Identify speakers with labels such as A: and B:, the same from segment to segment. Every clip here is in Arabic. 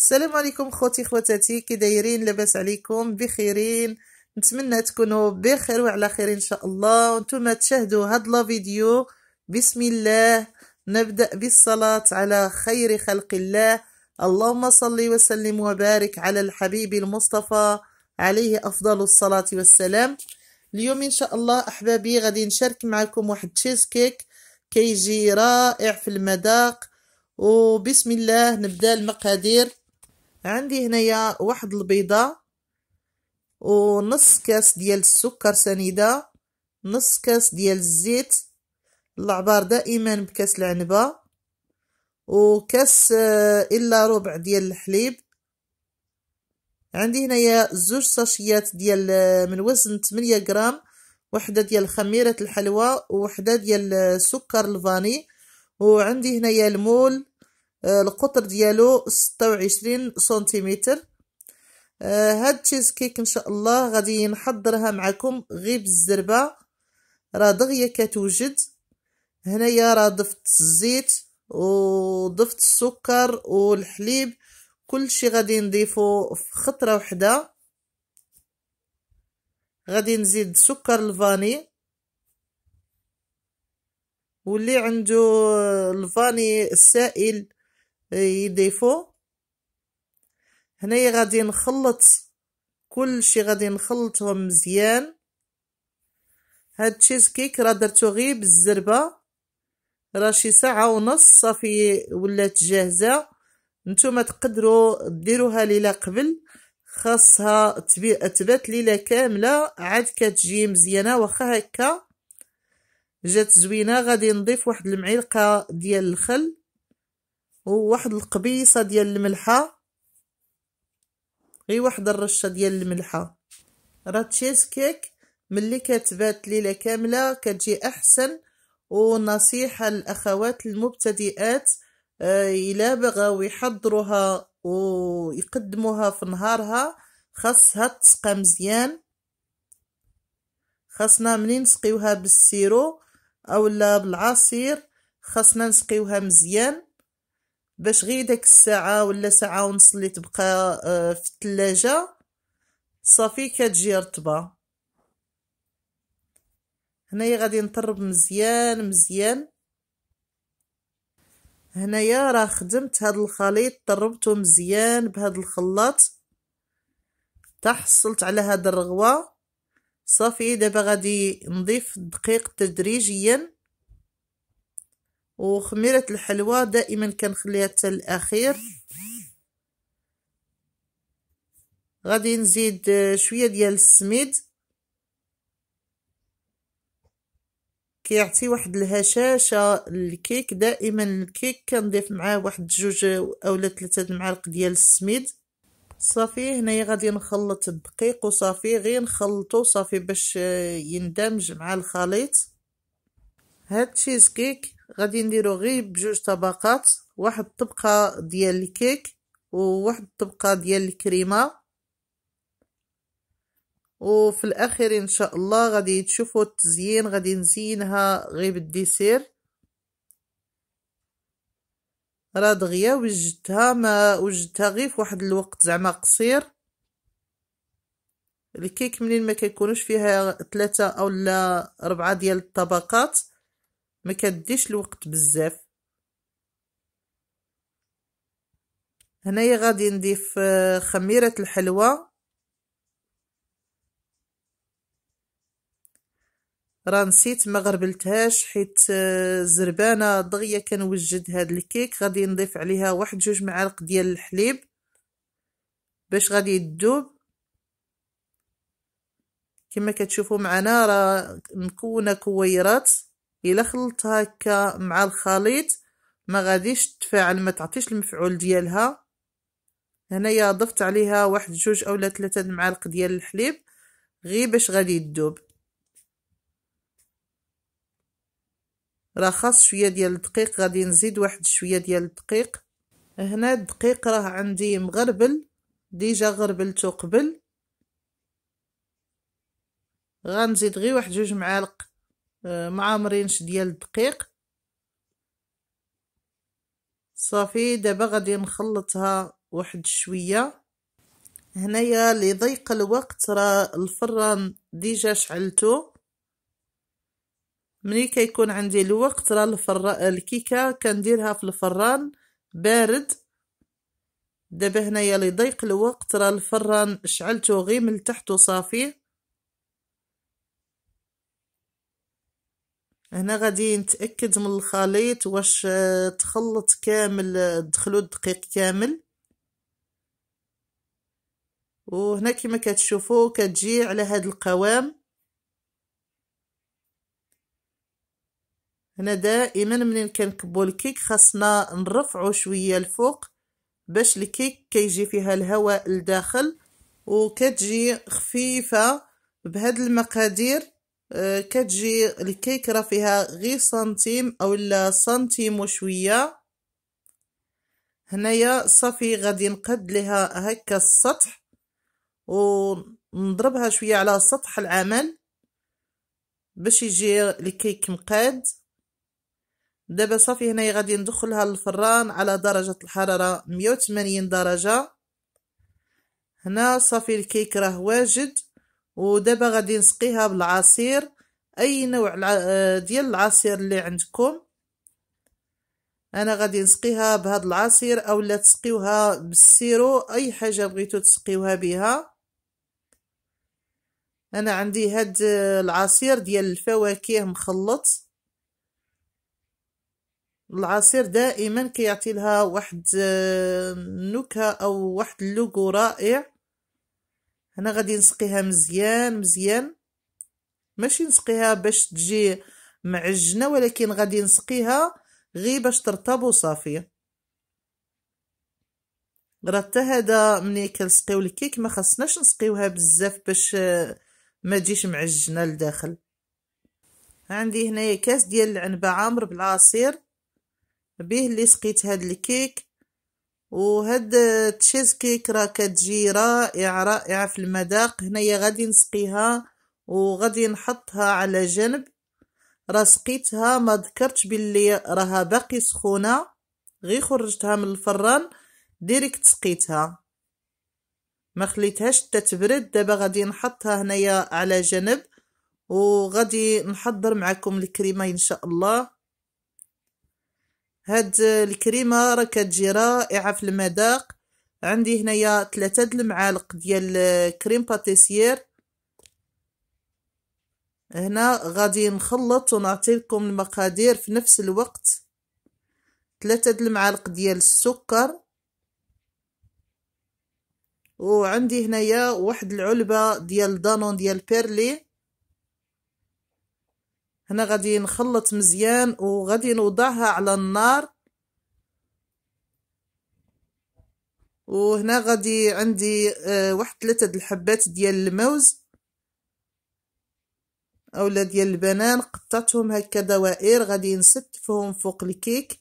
A: السلام عليكم خوتي خواتاتي كي دايرين لاباس عليكم بخيرين نتمنى تكونوا بخير وعلى خير ان شاء الله وانتم تشاهدوا هاد لا فيديو بسم الله نبدا بالصلاه على خير خلق الله اللهم صل وسلم وبارك على الحبيب المصطفى عليه افضل الصلاه والسلام اليوم ان شاء الله احبابي غادي نشارك معكم واحد تشيز كيك كيجي رائع في المذاق وبسم الله نبدا المقادير عندي هنايا واحد البيضة ونص كاس ديال السكر سنيدة نص كاس ديال الزيت العبار دائما بكاس العنبة وكاس آه، الا ربع ديال الحليب عندي هنايا زوج ساشيات ديال آه، من وزن 8 غرام وحده ديال خميره الحلوى وحده ديال آه، سكر الفاني وعندي هنايا المول آه، القطر ديالو ستة سنتيمتر آه، هاد تشيز كيك ان شاء الله غادي نحضرها معكم غير بالزربه راه دغيا كتوجد هنايا راه ضفت الزيت وضفت السكر والحليب كلشي غادي نضيفو في خطره وحده غادي نزيد سكر الفاني واللي عنده الفاني السائل يديفو هنايا غادي نخلط كلشي غادي نخلطهم مزيان هاد تشيز كيك راه درتو غير بالزربه راه شي ساعه ونص صافي ولات جاهزه نتوما تقدروا ديروها ليله قبل خاصها تبات ليله كامله عاد كتجي مزيانه واخا هكا جات زوينه غادي نضيف واحد المعلقه ديال الخل وواحد واحد القبيصة ديال الملحة غي واحد الرشة ديال الملحة راه تشيز كيك ملي كتبات ليلة كاملة كتجي أحسن ونصيحة للأخوات المبتدئات آه إلا بغاو يحضروها ويقدموها في نهارها خاصها تسقى مزيان خاصنا منين نسقيوها بالسيرو اولا بالعصير خاصنا نسقيوها مزيان باش غير داك الساعه ولا ساعه ونص اللي تبقى آه، في الثلاجه صافي كتجي رطبه هنايا غادي نطرب مزيان مزيان هنايا راه خدمت هاد الخليط طربته مزيان بهاد الخلاط تحصلت على هاد الرغوه صافي دابا غادي نضيف الدقيق تدريجيا وخميرة الحلوى دائما كنخليها حتى الاخير غادي نزيد شويه ديال السميد كيعطي واحد الهشاشه للكيك دائما الكيك كنضيف معاه واحد جوج اولا ثلاثه المعالق ديال السميد صافي هنايا غادي نخلط الدقيق وصافي غير نخلطو صافي باش يندمج مع الخليط هاد تشيز كيك غادي نديرو غير بجوج طبقات واحد الطبقه ديال الكيك وواحد الطبقه ديال الكريمه وفي الاخير ان شاء الله غادي تشوفوا التزيين غادي نزينها غير بالديسير راه دغيا وجدتها ما وجدتها غير في واحد الوقت زعما قصير الكيك منين ما كيكونوش فيها ثلاثة او اربعة ديال الطبقات ما كديش الوقت بزاف هنايا غادي نضيف خميرة الحلوى راه نسيت ما غربلتهاش حيت آه، زربانه دغيا كنوجد هاد الكيك غادي نضيف عليها واحد جوج معالق ديال الحليب باش غادي يذوب كما كتشوفوا معنا راه مكونه كويرات الا خلطتها هكا مع الخليط ما غاديش تفاعل ما تعطيش المفعول ديالها هنايا ضفت عليها واحد جوج اولا ثلاثه المعالق ديال الحليب غي باش غادي يذوب راه خاص شويه ديال الدقيق غادي نزيد واحد شويه ديال الدقيق هنا الدقيق راه عندي مغربل ديجا غربلته قبل غنزيد غير واحد جوج معالق آه، مع ديال الدقيق صافي دابا غادي نخلطها واحد شويه هنايا لضيق الوقت راه الفران ديجا شعلته ملي كيكون عندي الوقت راه الفر... الكيكه كنديرها في الفران بارد دابا هنايا لضيق الوقت راه الفران شعلته غير من التحت وصافي هنا غادي نتاكد من الخليط واش آه، تخلط كامل آه، دخلو الدقيق كامل وهنا كما كتشوفوا كتجي على هذا القوام هنا دائما منين كنكبوا الكيك خاصنا نرفعوا شويه الفوق باش الكيك كيجي فيها الهواء لداخل وكتجي خفيفه بهاد المقادير آه، كتجي الكيك راه فيها غير سنتيم او لا سنتيم وشويه هنايا صافي غادي نقد لها هكا السطح ونضربها شويه على سطح العمل باش يجي الكيك مقاد دابا صافي هنايا غادي ندخلها للفران على درجه الحراره 180 درجه هنا صافي الكيك راه واجد ودابا غادي نسقيها بالعصير اي نوع آه، ديال العصير اللي عندكم انا غادي نسقيها بهذا العصير او لا تسقيوها بالسيرو اي حاجه بغيتو تسقيوها بها انا عندي هاد آه، العصير ديال الفواكه مخلط العصير دائما كيعطي لها واحد آه، نكهه او واحد اللوغو رائع هنا غادي نسقيها مزيان مزيان ماشي نسقيها باش تجي معجنه ولكن غادي نسقيها غير باش ترطب وصافي راه هذا ملي كنسقيو الكيك ما خصناش نسقيوها بزاف باش آه، ما تجيش معجنه لداخل عندي هنايا كاس ديال العنبه عامر بالعصير به اللي سقيت هاد الكيك وهاد تشيز كيك راه كتجي رائعه رائعه في المذاق هنايا غادي نسقيها وغادي نحطها على جنب راه سقيتها ما ذكرتش باللي راها باقي سخونه غير خرجتها من الفران ديريكت سقيتها ما خليتهاش تتبرد دابا غادي نحطها هنايا على جنب وغادي نحضر معكم الكريمه ان شاء الله هاد الكريمه راه كتجي رائعه في المذاق عندي هنايا ثلاثة د المعالق ديال كريم باتيسير هنا غادي نخلط ونعطي لكم المقادير في نفس الوقت ثلاثة د المعالق ديال السكر وعندي هنايا واحد العلبه ديال دانون ديال بيرلي هنا غادي نخلط مزيان وغادي نوضعها على النار وهنا غادي عندي آه، واحد ثلاثة د الحبات ديال الموز اولا ديال البنان قطعتهم هكا دوائر غادي نستفهم فوق الكيك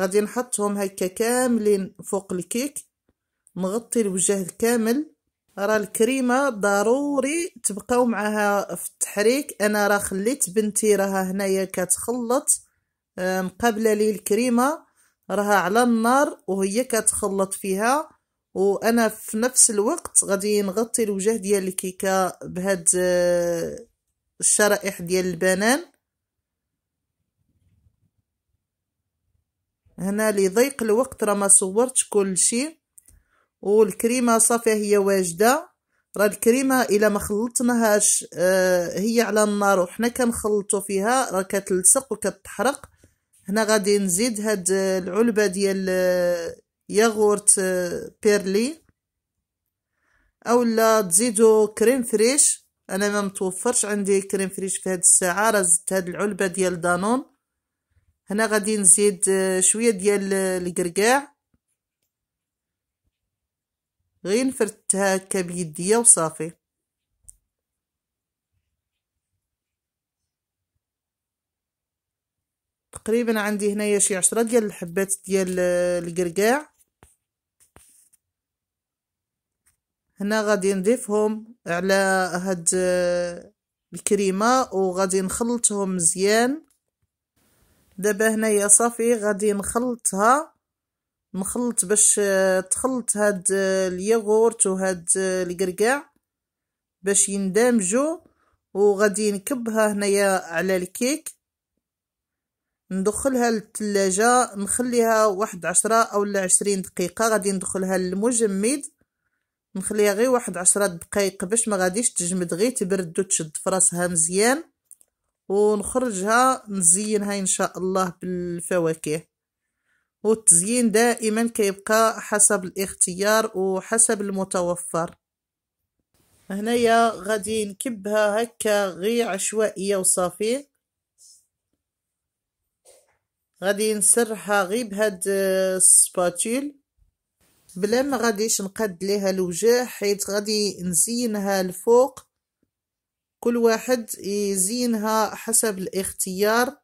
A: غادي نحطهم هكا كاملين فوق الكيك نغطي الوجه كامل راه الكريمه ضروري تبقاو معاها في التحريك انا راه خليت بنتي راها هنايا كتخلط آه، مقابله لي الكريمه راها على النار وهي كتخلط فيها وانا في نفس الوقت غادي نغطي الوجه ديال الكيكه بهاد آه، الشرائح ديال البنان هنا لضيق الوقت راه ما صورتش كلشي والكريمه صافي هي واجده راه الكريمه الا ما خلطناهاش آه هي على النار وحنا كنخلطو فيها راه كتلصق وكتحرق هنا غادي نزيد هاد العلبه ديال آه، ياغورت آه، بيرلي اولا تزيدو كريم فريش انا ما متوفرش عندي كريم فريش في هاد الساعه راه زدت هاد العلبه ديال دانون هنا غادي نزيد آه، شويه ديال القرقاع غي نفرت هكا بيديا وصافي تقريبا عندي هنايا شي عشرة ديال الحبات ديال القرقاع هنا غادي نضيفهم على هاد الكريمه وغادي نخلطهم مزيان دابا هنايا صافي غادي نخلطها مخلط باش آه، تخلط هاد آه، الياغورت وهاد آه، القرقاع باش يندمجوا وغادي نكبها هنايا على الكيك ندخلها للثلاجة نخليها واحد عشرة او عشرين دقيقة غادي ندخلها للمجمد نخليها غير واحد عشرة دقائق باش ما غاديش تجمد غير تبرد وتشد في راسها مزيان ونخرجها نزينها ان شاء الله بالفواكه والتزيين دائما كيبقى حسب الاختيار وحسب المتوفر هنايا غادي نكبها هكا غير عشوائيه وصافي غادي نسرحها غير بهاد السباتول بلا ما غاديش نقاد ليها الوجه حيت غادي نزينها الفوق كل واحد يزينها حسب الاختيار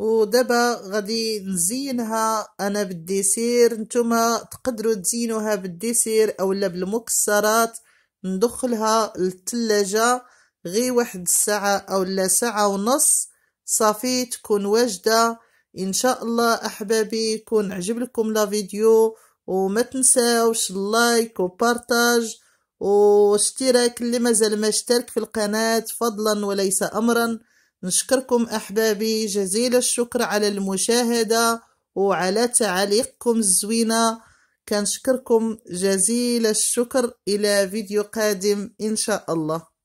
A: ودابا غادي نزينها انا بالديسير نتوما تقدروا تزينوها بالديسير اولا بالمكسرات ندخلها للثلاجة غي واحد الساعة اولا ساعة ونص صافي تكون واجدة ان شاء الله احبابي يكون عجب لكم لا فيديو وما تنساوش اللايك وبارتاج واشتراك اللي مازال ما اشترك في القناة فضلا وليس امرا نشكركم أحبابي جزيل الشكر على المشاهدة وعلى تعليقكم الزوينة كنشكركم جزيل الشكر إلى فيديو قادم إن شاء الله